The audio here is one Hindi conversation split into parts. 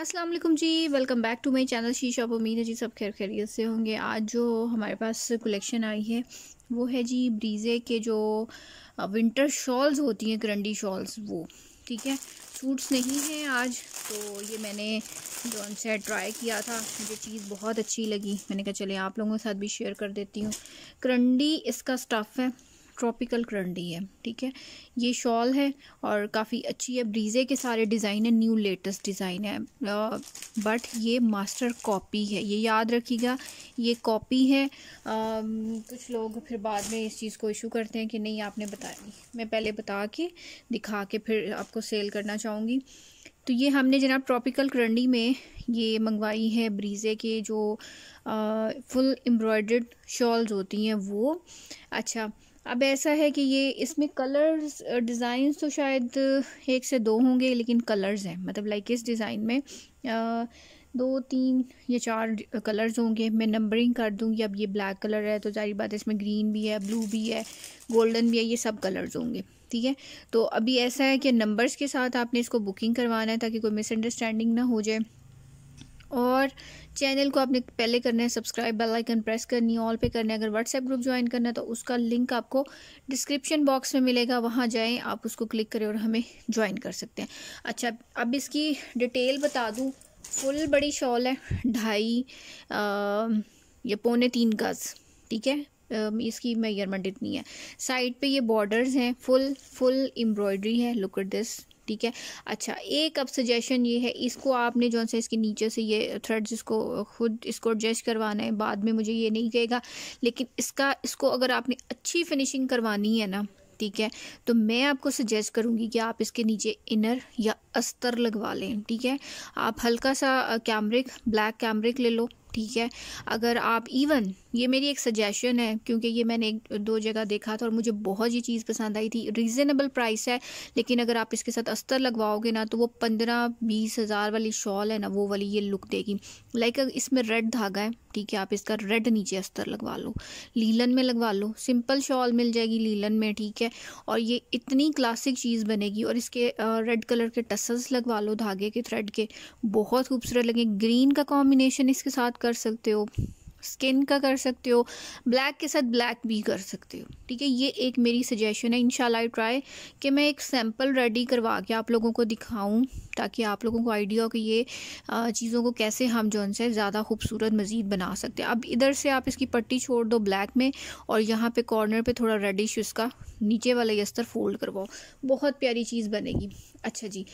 Aslam ji welcome back to my channel शीशा आप उम्मीद है जी सब खैर खैरियत से होंगे आज जो हमारे पास कलेक्शन आई है वो है जी ब्रीज़े के जो विंटर शॉल्स होती हैं करंडी शॉल्स वो ठीक है सूट्स नहीं हैं आज तो ये मैंने जो उनसे ट्राई किया था मुझे चीज़ बहुत अच्छी लगी मैंने कहा चले आप लोगों के साथ भी शेयर कर देती हूँ करंडी इसका स्टफ़ है ट्रॉपिकल करंडी है ठीक है ये शॉल है और काफ़ी अच्छी है ब्रीजे के सारे डिज़ाइन है न्यू लेटेस्ट डिज़ाइन है बट ये मास्टर कॉपी है ये याद रखिएगा ये कॉपी है आ, कुछ लोग फिर बाद में इस चीज़ को इशू करते हैं कि नहीं आपने बताया नहीं मैं पहले बता के दिखा के फिर आपको सेल करना चाहूँगी तो ये हमने जनाब ट्रॉपिकल करंडी में ये मंगवाई है ब्रीज़े के जो आ, फुल एम्ब्रॉयड शॉल्स होती हैं वो अच्छा अब ऐसा है कि ये इसमें कलर्स डिज़ाइन तो शायद एक से दो होंगे लेकिन कलर्स हैं मतलब लाइक इस डिज़ाइन में दो तीन या चार कलर्स होंगे मैं नंबरिंग कर दूंगी अब ये ब्लैक कलर है तो जारी बात है इसमें ग्रीन भी है ब्लू भी है गोल्डन भी है ये सब कलर्स होंगे ठीक है तो अभी ऐसा है कि नंबर्स के साथ आपने इसको बुकिंग करवाना है ताकि कोई मिसअंडरस्टैंडिंग ना हो जाए और चैनल को आपने पहले करना है सब्सक्राइब बेल आइकन प्रेस करनी ऑल पे करना है अगर व्हाट्सएप ग्रुप ज्वाइन करना है तो उसका लिंक आपको डिस्क्रिप्शन बॉक्स में मिलेगा वहाँ जाएं आप उसको क्लिक करें और हमें ज्वाइन कर सकते हैं अच्छा अब इसकी डिटेल बता दूँ फुल बड़ी शॉल है ढाई या पौने तीन गज़ ठीक है इसकी मेजरमेंट इतनी है साइड पे ये बॉर्डर्स हैं फुल फुल एम्ब्रॉयडरी है लुक एट दिस ठीक है अच्छा एक अब सजेशन ये है इसको आपने जो है इसके नीचे से ये थ्रेड जिसको खुद इसको एडजस्ट करवाना है बाद में मुझे ये नहीं कहेगा लेकिन इसका इसको अगर आपने अच्छी फिनिशिंग करवानी है ना ठीक है तो मैं आपको सजेस्ट करूँगी कि आप इसके नीचे इनर या अस्तर लगवा लें ठीक है आप हल्का सा कैमरिक ब्लैक कैमरिक ले लो ठीक है अगर आप इवन ये मेरी एक सजेशन है क्योंकि ये मैंने एक दो जगह देखा था और मुझे बहुत ये चीज़ पसंद आई थी रीज़नेबल प्राइस है लेकिन अगर आप इसके साथ अस्तर लगवाओगे ना तो वो पंद्रह बीस हज़ार वाली शॉल है ना वो वाली ये लुक देगी लाइक इसमें रेड धागा है थी कि आप इसका रेड नीचे अस्तर लगवा लो लीलन में लगवा लो सिंपल शॉल मिल जाएगी लीलन में ठीक है और ये इतनी क्लासिक चीज़ बनेगी और इसके रेड कलर के टसल्स लगवा लो धागे के थ्रेड के बहुत खूबसूरत लगे ग्रीन का कॉम्बिनेशन इसके साथ कर सकते हो स्किन का कर सकते हो ब्लैक के साथ ब्लैक भी कर सकते हो ठीक है ये एक मेरी सजेशन है इनशाला आई ट्राई कि मैं एक सैम्पल रेडी करवा के आप लोगों को दिखाऊं ताकि आप लोगों को आइडिया हो कि ये चीज़ों को कैसे हम जो है ज़्यादा खूबसूरत मज़ीद बना सकते हैं अब इधर से आप इसकी पट्टी छोड़ दो ब्लैक में और यहाँ पे कॉर्नर पे थोड़ा रेडिश इसका नीचे वाला यस्तर फोल्ड करवाओ बहुत प्यारी चीज़ बनेगी अच्छा जी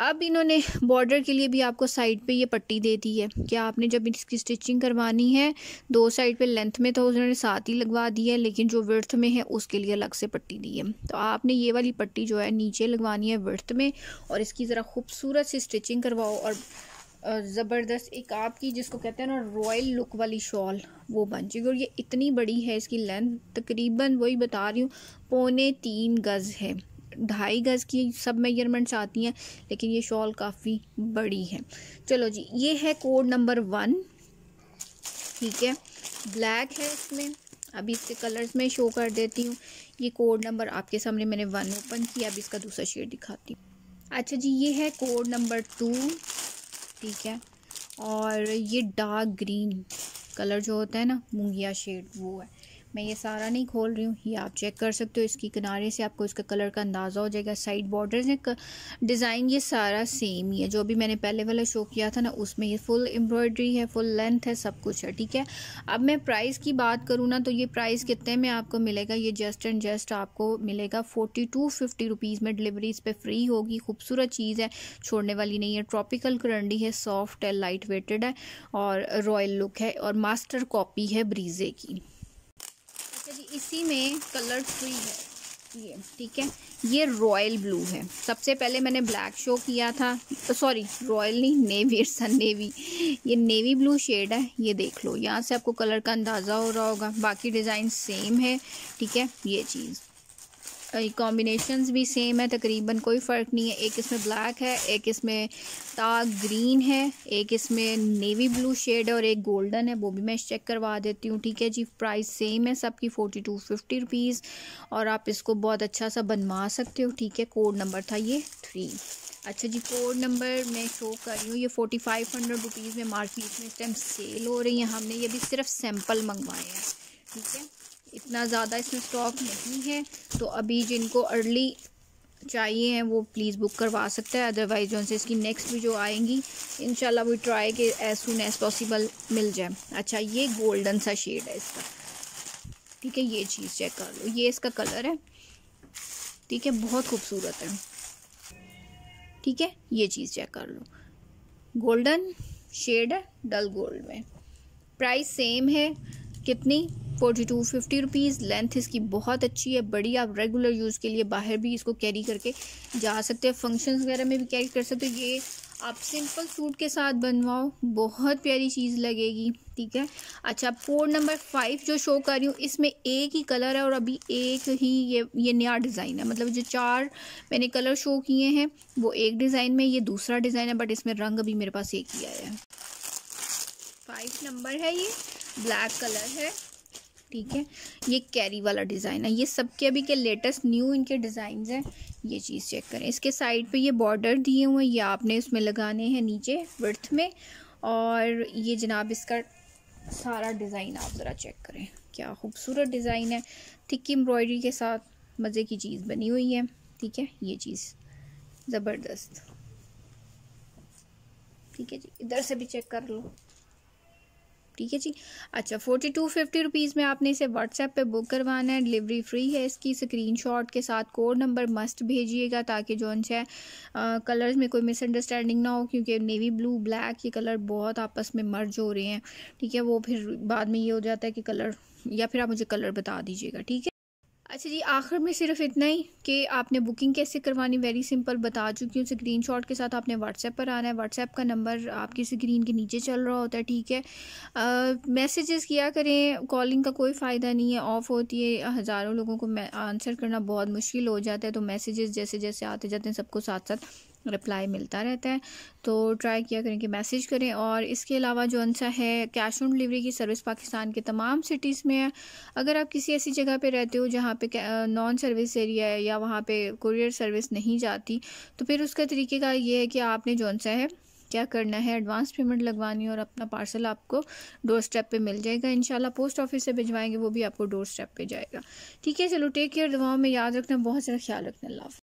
अब इन्होंने बॉर्डर के लिए भी आपको साइड पे ये पट्टी दे दी है क्या आपने जब इसकी स्टिचिंग करवानी है दो साइड पे लेंथ में तो उन्होंने साथ ही लगवा दी है लेकिन जो वर्थ में है उसके लिए अलग से पट्टी दी है तो आपने ये वाली पट्टी जो है नीचे लगवानी है वर्थ में और इसकी ज़रा खूबसूरत सी स्टिचिंग करवाओ और ज़बरदस्त एक आपकी जिसको कहते हैं ना रॉयल लुक वाली शॉल वो बन चुकी और ये इतनी बड़ी है इसकी लेंथ तकरीबन वही बता रही हूँ पौने तीन गज़ है ढाई गज़ की सब मेजरमेंट्स आती हैं लेकिन ये शॉल काफ़ी बड़ी है चलो जी ये है कोड नंबर वन ठीक है ब्लैक है इसमें अभी इसके कलर्स में शो कर देती हूँ ये कोड नंबर आपके सामने मैंने वन ओपन किया अभी इसका दूसरा शेड दिखाती हूँ अच्छा जी ये है कोड नंबर टू ठीक है और ये डार्क ग्रीन कलर जो होता है ना मुंगिया शेड वो है मैं ये सारा नहीं खोल रही हूँ ये आप चेक कर सकते हो इसकी किनारे से आपको इसका कलर का अंदाज़ा हो जाएगा साइड बॉर्डर्स ने डिज़ाइन ये सारा सेम ही है जो भी मैंने पहले वाला शो किया था ना उसमें ये फुल एम्ब्रॉयडरी है फुल लेंथ है सब कुछ है ठीक है अब मैं प्राइस की बात करूँ ना तो ये प्राइस कितने में आपको मिलेगा ये जस्ट एंड जस्ट आपको मिलेगा फोर्टी टू फिफ्टी रुपीज़ में डिलीवरी इस पर फ्री होगी खूबसूरत चीज़ है छोड़ने वाली नहीं है ट्रॉपिकल करंडी है सॉफ्ट है लाइट वेटेड है और रॉयल लुक है और मास्टर कॉपी है ब्रीजे की जी इसी में कलर फ्री है ये ठीक है ये रॉयल ब्लू है सबसे पहले मैंने ब्लैक शो किया था तो सॉरी रॉयल नहीं नेवी सन नेवी ये नेवी ब्लू शेड है ये देख लो यहाँ से आपको कलर का अंदाज़ा हो रहा होगा बाकी डिज़ाइन सेम है ठीक है ये चीज़ कॉम्बिनेशंस भी सेम है तकरीबन कोई फ़र्क नहीं है एक इसमें ब्लैक है एक इसमें डार्क ग्रीन है एक इसमें नेवी ब्लू शेड है और एक गोल्डन है वो भी मैं चेक करवा देती हूँ ठीक है जी प्राइस सेम है सबकी फ़ोर्टी टू फिफ्टी रुपीज़ और आप इसको बहुत अच्छा सा बनवा सकते हो ठीक है कोड नंबर था ये थ्री अच्छा जी कोड नंबर मैं शो कर रही हूँ ये फोर्टी फाइव हंड्रेड रुपीज़ में मार्केट में इस टाइम सेल हो रही है हमने ये भी सिर्फ सैम्पल मंगवाए हैं ठीक है इतना ज़्यादा इसमें स्टॉक नहीं है तो अभी जिनको अर्ली चाहिए हैं वो प्लीज़ बुक करवा सकता है अदरवाइज़ जो से इसकी नेक्स्ट भी जो आएंगी इन शाला वो ट्राई कि एज सुन एज़ पॉसिबल मिल जाए अच्छा ये गोल्डन सा शेड है इसका ठीक है ये चीज़ चेक कर लो ये इसका कलर है ठीक है बहुत खूबसूरत है ठीक है ये चीज़ चेक कर लो गोल्डन शेड है डल गोल्ड में प्राइस सेम है कितनी forty two fifty rupees length इसकी बहुत अच्छी है बड़ी आप रेगुलर यूज़ के लिए बाहर भी इसको कैरी करके जा सकते हैं फंक्शन वगैरह में भी कैरी कर सकते हो ये आप सिंपल सूट के साथ बनवाओ बहुत प्यारी चीज़ लगेगी ठीक है अच्छा पोर नंबर फाइव जो शो कर रही हूँ इसमें एक ही कलर है और अभी एक ही ये ये नया डिज़ाइन है मतलब जो चार मैंने कलर शो किए हैं वो एक डिज़ाइन में ये दूसरा डिज़ाइन है बट इसमें रंग अभी मेरे पास एक ही आया है फाइव नंबर है ये ब्लैक कलर है ठीक है ये कैरी वाला डिज़ाइन है ये सबके अभी के लेटेस्ट न्यू इनके डिज़ाइन हैं ये चीज़ चेक करें इसके साइड पे ये बॉर्डर दिए हुए हैं ये आपने उसमें लगाने हैं नीचे वर्थ में और ये जनाब इसका सारा डिज़ाइन आप ज़रा चेक करें क्या खूबसूरत डिज़ाइन है थिक्की एम्ब्रॉयडरी के साथ मज़े की चीज़ बनी हुई है ठीक है ये चीज़ ज़बरदस्त ठीक है जी इधर से भी चेक कर लो ठीक है जी अच्छा फोर्टी टू फिफ्टी रुपीज़ में आपने इसे व्हाट्सएप पे बुक करवाना है डिलीवरी फ्री है इसकी स्क्रीनशॉट के साथ कोड नंबर मस्ट भेजिएगा ताकि जो है कलर्स में कोई मिसअंडरस्टैंडिंग ना हो क्योंकि नेवी ब्लू ब्लैक ये कलर बहुत आपस में मर्ज हो रहे हैं ठीक है वो फिर बाद में ये हो जाता है कि कलर या फिर आप मुझे कलर बता दीजिएगा ठीक है अच्छा जी आखिर में सिर्फ इतना ही कि आपने बुकिंग कैसे करवानी वेरी सिंपल बता चुकी हूँ स्क्रीन शॉट के साथ आपने व्हाट्सएप पर आना है व्हाट्सएप का नंबर आपकी स्क्रीन के नीचे चल रहा होता है ठीक है मैसेजेस किया करें कॉलिंग का कोई फ़ायदा नहीं है ऑफ़ होती है हज़ारों लोगों को आंसर करना बहुत मुश्किल हो जाता है तो मैसेजेस जैसे जैसे आते जाते हैं सबको साथ साथ रिप्लाई मिलता रहता है तो ट्राई किया करें कि मैसेज करें और इसके अलावा जो अनसा है कैश ऑन डिलीवरी की सर्विस पाकिस्तान के तमाम सिटीज़ में है अगर आप किसी ऐसी जगह पे रहते हो जहाँ पे नॉन सर्विस एरिया है या वहाँ पे कुरियर सर्विस नहीं जाती तो फिर उसका तरीके का ये है कि आपने जो अनसा है क्या करना है एडवांस पेमेंट लगवानी है और अपना पार्सल आपको डोर स्टेप पर मिल जाएगा इन पोस्ट ऑफिस से भिजवाएंगे वो भी आपको डोर स्टेप पर जाएगा ठीक है चलो टेक केयर दवाओं में याद रखना बहुत सारा ख्याल रखना अल्लाह